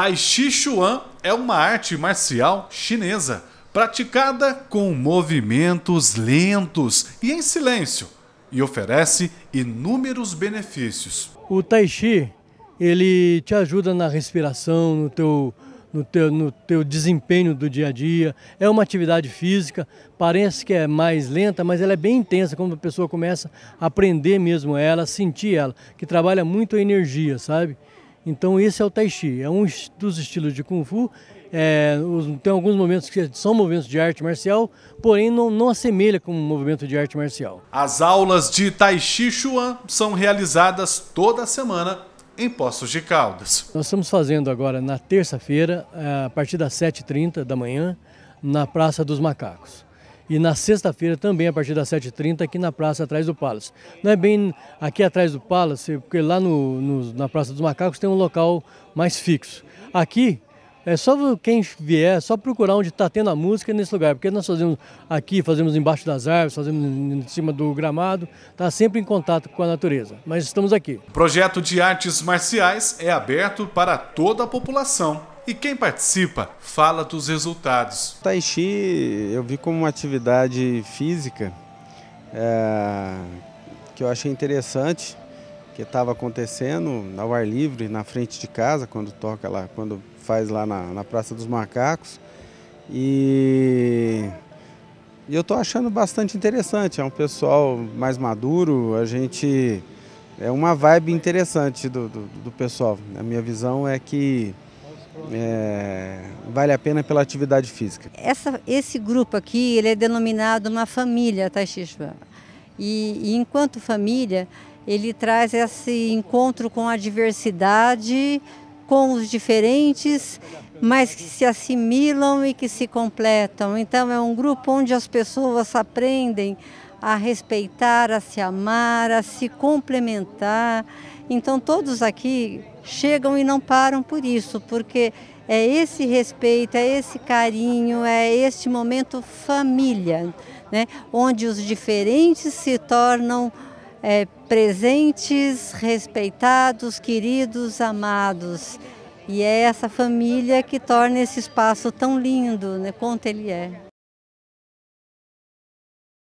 Tai Chi Chuan é uma arte marcial chinesa praticada com movimentos lentos e em silêncio e oferece inúmeros benefícios. O Tai Chi, ele te ajuda na respiração, no teu no teu, no teu desempenho do dia a dia. É uma atividade física, parece que é mais lenta, mas ela é bem intensa quando a pessoa começa a aprender mesmo ela, sentir ela, que trabalha muito a energia, sabe? Então esse é o Tai Chi, é um dos estilos de Kung Fu. É, tem alguns momentos que são movimentos de arte marcial, porém não, não assemelha com um movimento de arte marcial. As aulas de Tai Chi Chuan são realizadas toda semana em Poços de Caldas. Nós estamos fazendo agora na terça-feira, é, a partir das 7h30 da manhã, na Praça dos Macacos e na sexta-feira também a partir das 7h30 aqui na praça atrás do Palace. Não é bem aqui atrás do Palace, é porque lá no, no, na Praça dos Macacos tem um local mais fixo. Aqui é só quem vier, só procurar onde está tendo a música nesse lugar, porque nós fazemos aqui, fazemos embaixo das árvores, fazemos em cima do gramado, está sempre em contato com a natureza. Mas estamos aqui. O projeto de artes marciais é aberto para toda a população e quem participa fala dos resultados. O tai Chi eu vi como uma atividade física é, que eu achei interessante, que estava acontecendo ao ar livre, na frente de casa, quando toca lá, quando faz lá na, na Praça dos Macacos. E, e eu estou achando bastante interessante, é um pessoal mais maduro, a gente. É uma vibe interessante do, do, do pessoal. A minha visão é que é, vale a pena pela atividade física. Essa, esse grupo aqui ele é denominado uma família Taxixuá. Tá, e, e enquanto família, ele traz esse encontro com a diversidade, com os diferentes, mas que se assimilam e que se completam. Então é um grupo onde as pessoas aprendem a respeitar, a se amar, a se complementar. Então todos aqui chegam e não param por isso, porque é esse respeito, é esse carinho, é este momento família, né? onde os diferentes se tornam é, presentes, respeitados, queridos, amados. E é essa família que torna esse espaço tão lindo, né? quanto ele é.